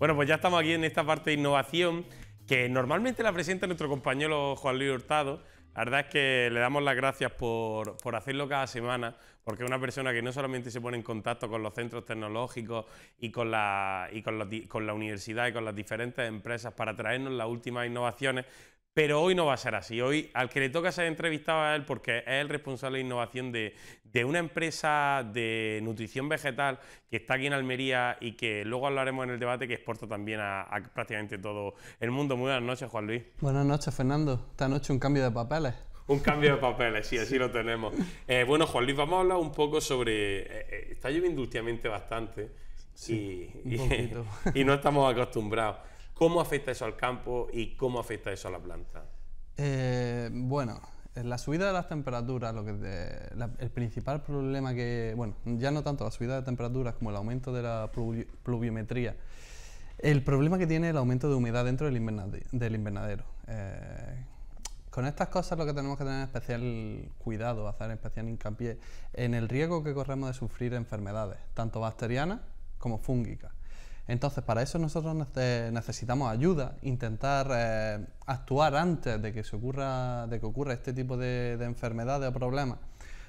Bueno, pues ya estamos aquí en esta parte de innovación que normalmente la presenta nuestro compañero Juan Luis Hurtado. La verdad es que le damos las gracias por, hacerlo cada semana, porque es una persona que no solamente se pone en contacto con los centros tecnológicos y con la, y con, con la universidad y con las diferentes empresas para traernos las últimas innovaciones, pero hoy no va a ser así. Hoy al que le toca ser entrevistado a él porque es el responsable de innovación de, una empresa de nutrición vegetal que está aquí en Almería y que luego hablaremos en el debate que exporta también a, prácticamente todo el mundo. Muy buenas noches, Juan Luis. Buenas noches, Fernando. Esta noche un cambio de papeles. Un cambio de papeles, sí, así lo tenemos. Eh, bueno, Juan Luis, vamos a hablar un poco sobre... Eh, eh, está lloviendo últimamente bastante. y no estamos acostumbrados. ¿Cómo afecta eso al campo y cómo afecta eso a la planta? Eh, bueno, la subida de las temperaturas, lo que el principal problema que, bueno, ya no tanto la subida de temperaturas como el aumento de la pluviometría, el problema que tiene el aumento de humedad dentro del, invernadero. Eh, con estas cosas lo que tenemos que tener especial cuidado, hacer especial hincapié en el riesgo que corremos de sufrir enfermedades, tanto bacterianas como fúngicas. Entonces, para eso nosotros necesitamos ayuda, intentar eh, actuar antes de que, se ocurra, de que ocurra este tipo de, de enfermedades o problemas.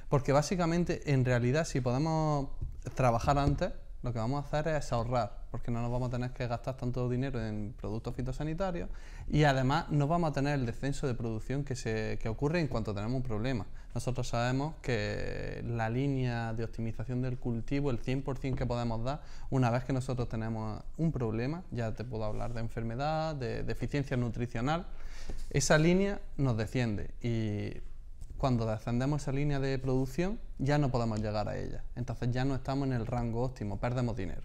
Porque básicamente, en realidad, si podemos trabajar antes, lo que vamos a hacer es ahorrar, porque no nos vamos a tener que gastar tanto dinero en productos fitosanitarios y además no vamos a tener el descenso de producción que, se, que ocurre en cuanto tenemos un problema. Nosotros sabemos que la línea de optimización del cultivo, el 100% que podemos dar, una vez que nosotros tenemos un problema, ya te puedo hablar de enfermedad, de deficiencia nutricional, esa línea nos desciende y cuando descendemos esa línea de producción, ya no podemos llegar a ella. Entonces ya no estamos en el rango óptimo, perdemos dinero.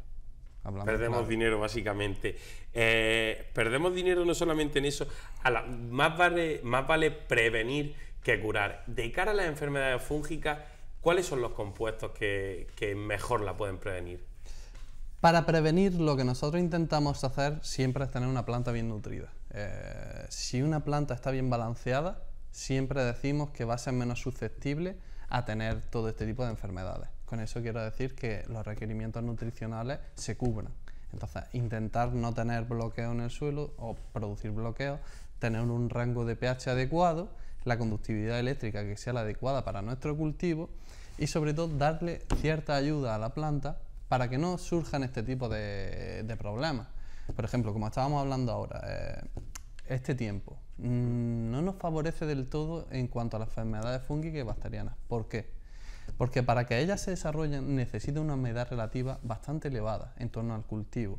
perdemos dinero, básicamente. Eh, perdemos dinero no solamente en eso, más, vale, más vale prevenir que curar. De cara a las enfermedades fúngicas, ¿cuáles son los compuestos que, mejor la pueden prevenir? Para prevenir, lo que nosotros intentamos hacer siempre es tener una planta bien nutrida. Eh, si una planta está bien balanceada, siempre decimos que va a ser menos susceptible a tener todo este tipo de enfermedades. Con eso quiero decir que los requerimientos nutricionales se cubran. Entonces, intentar no tener bloqueo en el suelo o producir bloqueo tener un rango de pH adecuado, la conductividad eléctrica que sea la adecuada para nuestro cultivo y sobre todo darle cierta ayuda a la planta para que no surjan este tipo de, problemas. Por ejemplo, como estábamos hablando ahora, eh, este tiempo mm, no nos favorece del todo en cuanto a las enfermedades fúngicas y bacterianas. ¿Por qué? Porque para que ellas se desarrollen necesita una humedad relativa bastante elevada en torno al cultivo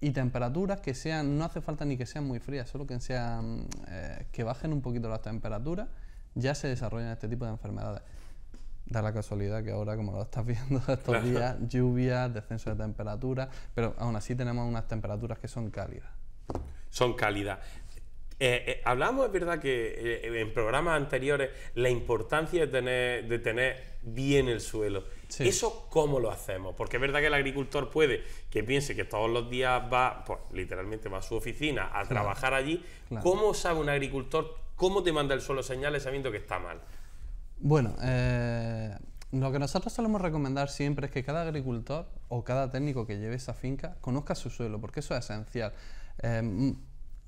y temperaturas que sean, no hace falta ni que sean muy frías, solo que sean eh, que bajen un poquito las temperaturas, ya se desarrollan este tipo de enfermedades. Da la casualidad que ahora, como lo estás viendo estos días, lluvias, descenso de temperatura, pero aún así tenemos unas temperaturas que son cálidas. Son cálidas. Eh, eh, hablamos, es verdad, que eh, en programas anteriores la importancia de tener, de tener bien el suelo. ¿Eso cómo lo hacemos? Porque es verdad que el agricultor puede que piense que todos los días va, pues literalmente va a su oficina a trabajar allí. ¿Cómo sabe un agricultor cómo te manda el suelo señales sabiendo que está mal? Bueno, lo que nosotros solemos recomendar siempre es que cada agricultor o cada técnico que lleve esa finca conozca su suelo, porque eso es esencial.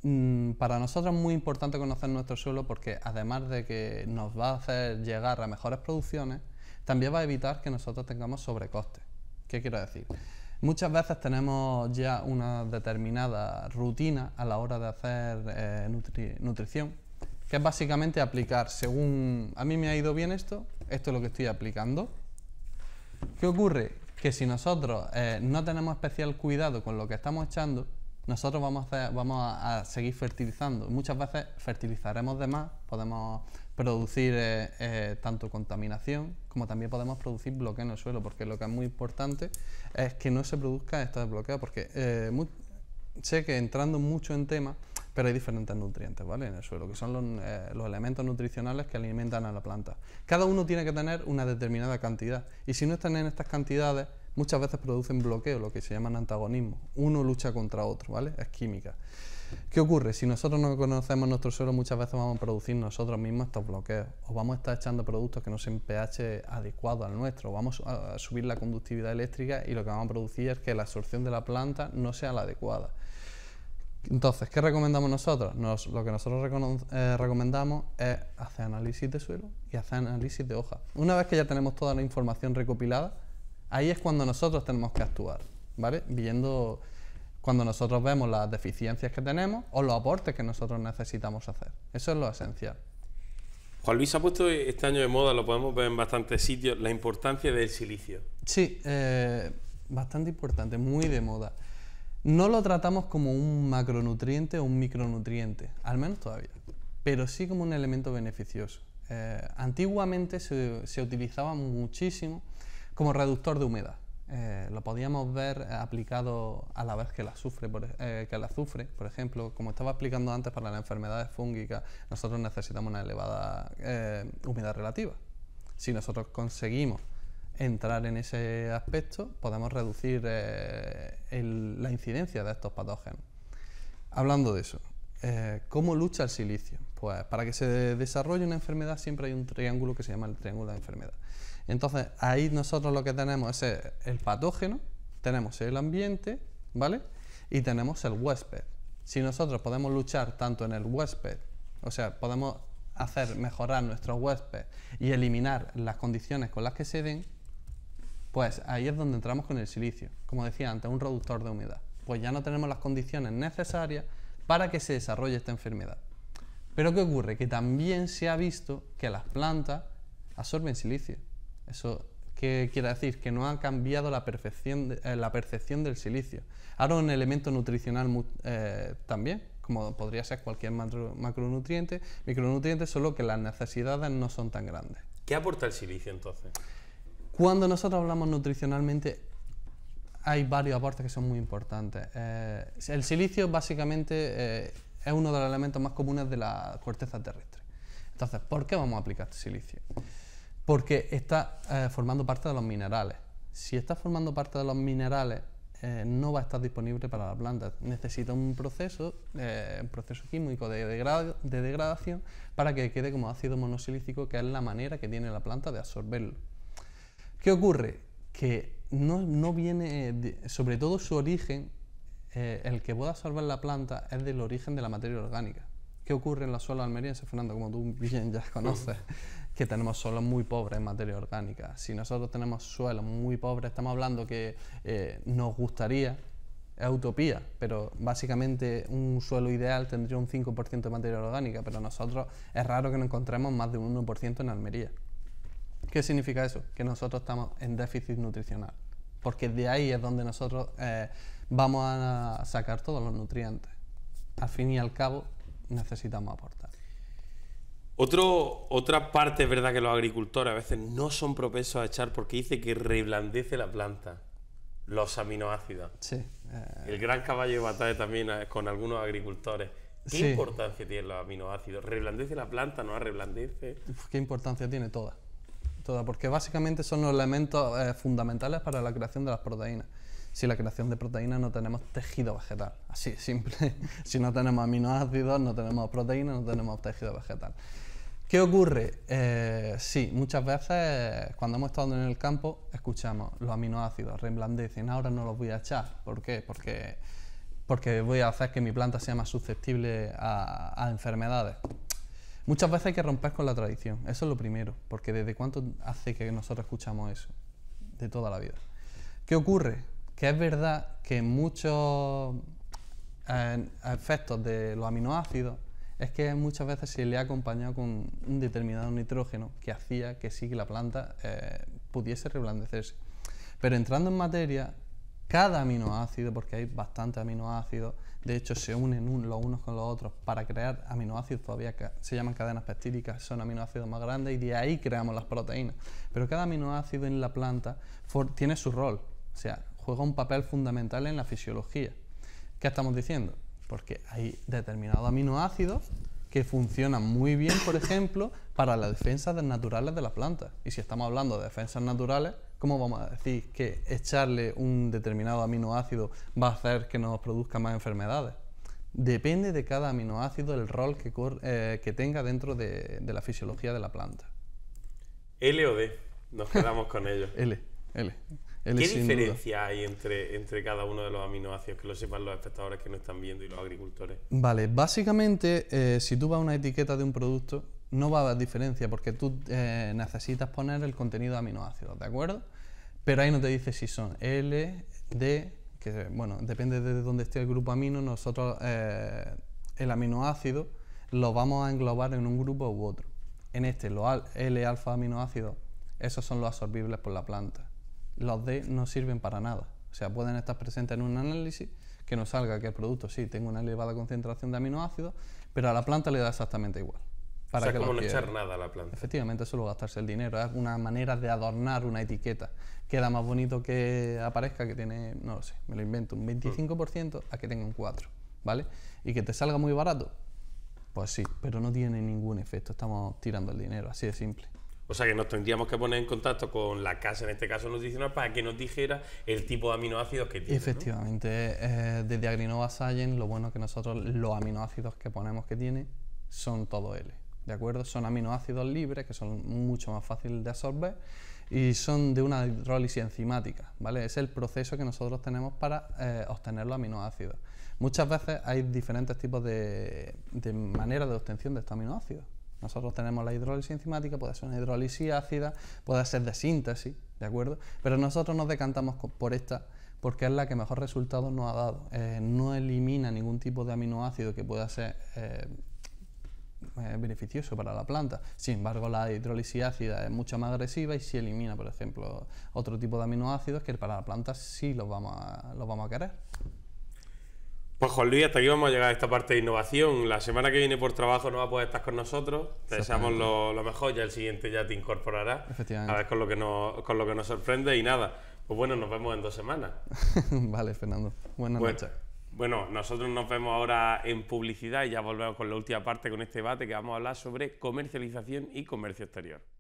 Mm, para nosotros es muy importante conocer nuestro suelo porque además de que nos va a hacer llegar a mejores producciones, también va a evitar que nosotros tengamos sobrecostes. ¿Qué quiero decir? Muchas veces tenemos ya una determinada rutina a la hora de hacer eh, nutrición, que es básicamente aplicar según a mí me ha ido bien esto, esto es lo que estoy aplicando. ¿Qué ocurre? Que si nosotros eh, no tenemos especial cuidado con lo que estamos echando, nosotros vamos a, vamos a, seguir fertilizando. Muchas veces fertilizaremos de más, podemos producir eh, eh, tanto contaminación como también podemos producir bloqueo en el suelo, porque lo que es muy importante es que no se produzca este bloqueo, porque eh, sé que entrando mucho en tema, pero hay diferentes nutrientes ¿vale? en el suelo, que son los, elementos nutricionales que alimentan a la planta. Cada uno tiene que tener una determinada cantidad, y si no están en estas cantidades, muchas veces producen bloqueo, lo que se llaman antagonismo. Uno lucha contra otro, ¿vale? Es química. ¿Qué ocurre? Si nosotros no conocemos nuestro suelo, muchas veces vamos a producir nosotros mismos estos bloqueos, o vamos a estar echando productos que no sean pH adecuado al nuestro, vamos a subir la conductividad eléctrica y lo que vamos a producir es que la absorción de la planta no sea la adecuada. Entonces, ¿qué recomendamos nosotros? lo que nosotros eh, recomendamos es hacer análisis de suelo y hacer análisis de hoja. Una vez que ya tenemos toda la información recopilada, Ahí es cuando nosotros tenemos que actuar, ¿vale? Viendo cuando nosotros vemos las deficiencias que tenemos o los aportes que nosotros necesitamos hacer. Eso es lo esencial. Juan Luis ha puesto este año de moda, lo podemos ver en bastantes sitios, la importancia del silicio. Sí, eh, bastante importante, muy de moda. No lo tratamos como un macronutriente o un micronutriente, al menos todavía, pero sí como un elemento beneficioso. Eh, antiguamente se, se utilizaba muchísimo como reductor de humedad. Eh, lo podíamos ver eh, aplicado a la vez que el, azufre, por, e, eh, que por ejemplo, como estaba explicando antes para las enfermedades fúngicas, nosotros necesitamos una elevada humedad relativa. Si nosotros conseguimos entrar en ese aspecto, podemos reducir la incidencia de estos patógenos. Hablando de eso, ¿cómo lucha el silicio? Pues para que se desarrolle una enfermedad siempre hay un triángulo que se llama el triángulo de enfermedad. Entonces ahí nosotros lo que tenemos es el patógeno, tenemos el ambiente, ¿vale? Y tenemos el huésped. Si nosotros podemos luchar tanto en el huésped, o sea, podemos hacer mejorar nuestro huésped y eliminar las condiciones con las que se den, pues ahí es donde entramos con el silicio, como decía antes, un reductor de humedad. Pues ya no tenemos las condiciones necesarias para que se desarrolle esta enfermedad. Pero ¿qué ocurre? Que también se ha visto que las plantas absorben silicio. Eso ¿Qué quiere decir? Que no ha cambiado la, perfección eh, la percepción del silicio. Ahora un elemento nutricional eh, también, como podría ser cualquier macronutriente, micronutriente, solo que las necesidades no son tan grandes. ¿Qué aporta el silicio entonces? Cuando nosotros hablamos nutricionalmente, hay varios aportes que son muy importantes. Eh, el silicio básicamente es uno de los elementos más comunes de la corteza terrestre. Entonces, ¿por qué vamos a aplicar este silicio? Porque está eh, formando parte de los minerales. Si está formando parte de los minerales, eh, no va a estar disponible para la planta. Necesita un proceso, eh, un proceso químico de, degradación para que quede como ácido monosilícico, que es la manera que tiene la planta de absorberlo. ¿Qué ocurre? Que no, viene, sobre todo su origen eh, el que pueda absorber la planta es del origen de la materia orgánica. ¿Qué ocurre en la suelos almeriense Fernando? Como tú bien ya conoces, que tenemos suelos muy pobres en materia orgánica. Si nosotros tenemos suelos muy pobres, estamos hablando que eh, nos gustaría, es utopía, pero básicamente un suelo ideal tendría un 5% de materia orgánica, pero nosotros es raro que no encontremos más de un 1% en Almería. ¿Qué significa eso? Que nosotros estamos en déficit nutricional porque de ahí es donde nosotros eh, vamos a sacar todos los nutrientes. Al fin y al cabo, necesitamos aportar. otra parte es verdad que los agricultores a veces no son propensos a echar porque dice que reblandece la planta los aminoácidos. Sí. Eh. El gran caballo de batalla también con algunos agricultores. ¿Qué importancia tienen los aminoácidos? ¿Reblandece la planta? ¿No reblandece? ¿Qué importancia tiene toda? porque básicamente son los elementos eh, fundamentales para la creación de las proteínas. Si la creación de proteínas no tenemos tejido vegetal, así simple. si no tenemos aminoácidos, no tenemos proteínas, no tenemos tejido vegetal. ¿Qué ocurre? Eh, sí, muchas veces cuando hemos estado en el campo escuchamos los aminoácidos reblandecen, ahora no los voy a echar. ¿Por qué? Porque, porque voy a hacer que mi planta sea más susceptible a enfermedades. Muchas veces hay que romper con la tradición, eso es lo primero, porque desde cuánto hace que nosotros escuchamos eso, de toda la vida. ¿Qué ocurre? Que es verdad que muchos eh, efectos de los aminoácidos es que muchas veces se le ha acompañado con un determinado nitrógeno que hacía que sí que la planta eh, pudiese reblandecerse. Pero entrando en materia, cada aminoácido, porque hay bastante aminoácidos, de hecho, se unen los unos con los otros para crear aminoácidos, todavía se llaman cadenas peptídicas, son aminoácidos más grandes y de ahí creamos las proteínas. Pero cada aminoácido en la planta tiene su rol, o sea, juega un papel fundamental en la fisiología. ¿Qué estamos diciendo? Porque hay determinados aminoácidos que funcionan muy bien, por ejemplo, para las defensas naturales de las plantas. Y si estamos hablando de defensas naturales, ¿cómo vamos a decir que echarle un determinado aminoácido va a hacer que nos produzca más enfermedades? Depende de cada aminoácido el rol que, eh, tenga dentro de, de, la fisiología de la planta. L o D, nos quedamos con ello. L, L. ¿Qué diferencia hay entre, entre cada uno de los aminoácidos que lo sepan los espectadores que nos están viendo y los agricultores? Vale, básicamente eh, si tú vas a una etiqueta de un producto no va a dar diferencia porque tú eh, necesitas poner el contenido de aminoácidos, ¿de acuerdo? Pero ahí no te dice si son L, D, que bueno, depende de dónde esté el grupo amino, nosotros eh, el aminoácido lo vamos a englobar en un grupo u otro. En este, los L-alfa aminoácidos, esos son los absorbibles por la planta los D no sirven para nada. O sea, pueden estar presentes en un análisis que nos salga que el producto sí tenga una elevada concentración de aminoácidos, pero a la planta le da exactamente igual. Para o que no echar nada a la planta. Efectivamente, solo gastarse el dinero. Es una manera de adornar una etiqueta. Queda más bonito que aparezca que tiene, no lo sé, me lo invento, un 25% a que tenga un 4%, ¿vale? Y que te salga muy barato. Pues sí, pero no tiene ningún efecto. Estamos tirando el dinero, así de simple. O sea que nos tendríamos que poner en contacto con la casa, en este caso nutricional, para que nos dijera el tipo de aminoácidos que tiene. Efectivamente, eh, desde Agrinova Science, lo bueno que nosotros los aminoácidos que ponemos que tiene son todo L. ¿De acuerdo? Son aminoácidos libres que son mucho más fáciles de absorber y son de una hidrólisis enzimática, ¿vale? Es el proceso que nosotros tenemos para eh, obtener los aminoácidos. Muchas veces hay diferentes tipos de, de maneras de obtención de estos aminoácidos. Nosotros tenemos la hidrólisis enzimática, puede ser una hidrólisis ácida, puede ser de síntesis, ¿de acuerdo? Pero nosotros nos decantamos por esta porque es la que mejor resultado nos ha dado. Eh, no elimina ningún tipo de aminoácido que pueda ser eh, eh, beneficioso para la planta. Sin embargo, la hidrólisis ácida es mucho más agresiva y si elimina, por ejemplo, otro tipo de aminoácidos que para la planta sí los los vamos a querer. Pues Juan Luis, hasta aquí vamos a llegar a esta parte de innovación. La semana que viene por trabajo no va a poder estar con nosotros. Te deseamos lo, mejor, ya el siguiente ya te incorporará. Efectivamente. A ver con lo que nos, con lo que nos sorprende y nada. Pues bueno, nos vemos en dos semanas. vale, Fernando. Buenas noches. Bueno, nosotros nos vemos ahora en publicidad y ya volvemos con la última parte, con este debate que vamos a hablar sobre comercialización y comercio exterior.